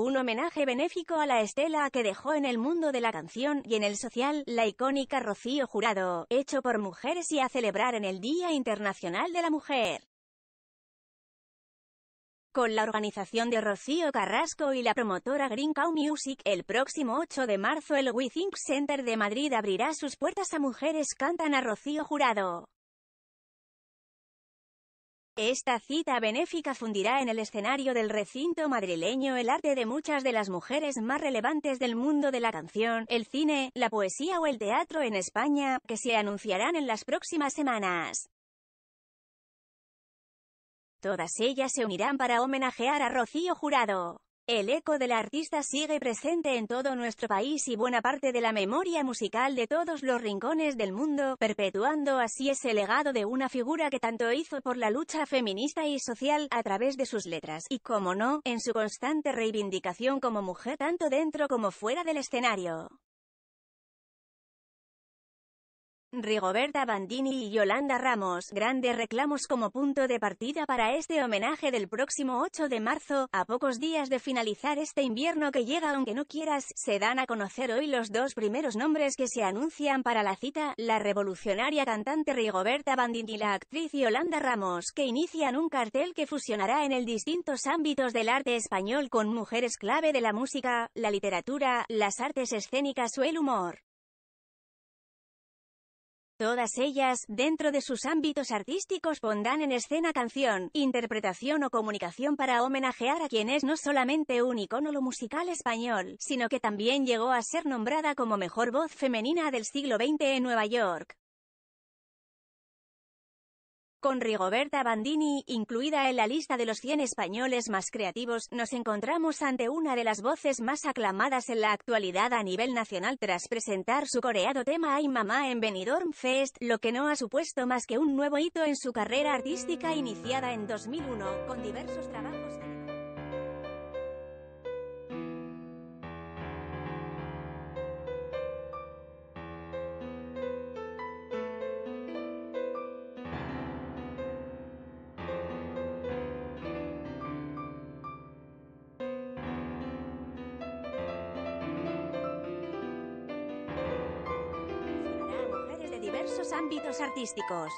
un homenaje benéfico a la estela que dejó en el mundo de la canción y en el social, la icónica Rocío Jurado, hecho por mujeres y a celebrar en el Día Internacional de la Mujer. Con la organización de Rocío Carrasco y la promotora Green Cow Music, el próximo 8 de marzo el We Think Center de Madrid abrirá sus puertas a mujeres cantan a Rocío Jurado. Esta cita benéfica fundirá en el escenario del recinto madrileño el arte de muchas de las mujeres más relevantes del mundo de la canción, el cine, la poesía o el teatro en España, que se anunciarán en las próximas semanas. Todas ellas se unirán para homenajear a Rocío Jurado. El eco de la artista sigue presente en todo nuestro país y buena parte de la memoria musical de todos los rincones del mundo, perpetuando así ese legado de una figura que tanto hizo por la lucha feminista y social, a través de sus letras, y como no, en su constante reivindicación como mujer tanto dentro como fuera del escenario. Rigoberta Bandini y Yolanda Ramos, grandes reclamos como punto de partida para este homenaje del próximo 8 de marzo, a pocos días de finalizar este invierno que llega aunque no quieras, se dan a conocer hoy los dos primeros nombres que se anuncian para la cita, la revolucionaria cantante Rigoberta Bandini y la actriz Yolanda Ramos, que inician un cartel que fusionará en el distintos ámbitos del arte español con mujeres clave de la música, la literatura, las artes escénicas o el humor. Todas ellas, dentro de sus ámbitos artísticos, pondrán en escena canción, interpretación o comunicación para homenajear a quien es no solamente un icono lo musical español, sino que también llegó a ser nombrada como mejor voz femenina del siglo XX en Nueva York. Con Rigoberta Bandini, incluida en la lista de los 100 españoles más creativos, nos encontramos ante una de las voces más aclamadas en la actualidad a nivel nacional tras presentar su coreado tema Ay Mamá en Benidorm Fest, lo que no ha supuesto más que un nuevo hito en su carrera artística iniciada en 2001, con diversos trabajos... diversos ámbitos artísticos.